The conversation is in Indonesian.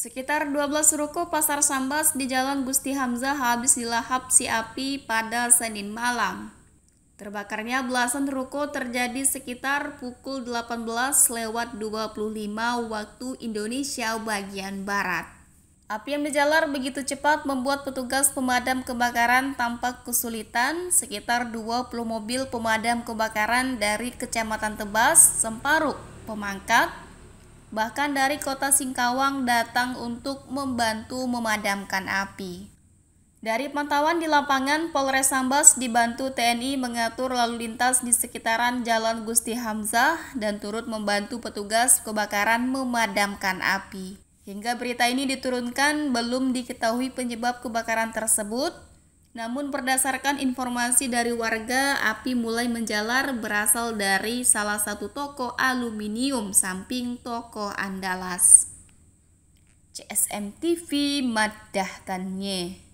Sekitar 12 ruko Pasar Sambas di Jalan Gusti Hamzah habis dilahap si api pada Senin malam. Terbakarnya belasan ruko terjadi sekitar pukul 18 lewat 25 waktu Indonesia bagian barat. Api yang menjalar begitu cepat membuat petugas pemadam kebakaran tampak kesulitan. Sekitar 20 mobil pemadam kebakaran dari Kecamatan Tebas, Semparuk, Pemangkat, bahkan dari kota Singkawang datang untuk membantu memadamkan api. Dari pantauan di lapangan, Polres Sambas dibantu TNI mengatur lalu lintas di sekitaran Jalan Gusti Hamzah dan turut membantu petugas kebakaran memadamkan api. Hingga berita ini diturunkan, belum diketahui penyebab kebakaran tersebut, namun berdasarkan informasi dari warga, api mulai menjalar berasal dari salah satu toko aluminium samping toko Andalas. CSM TV madahkannya.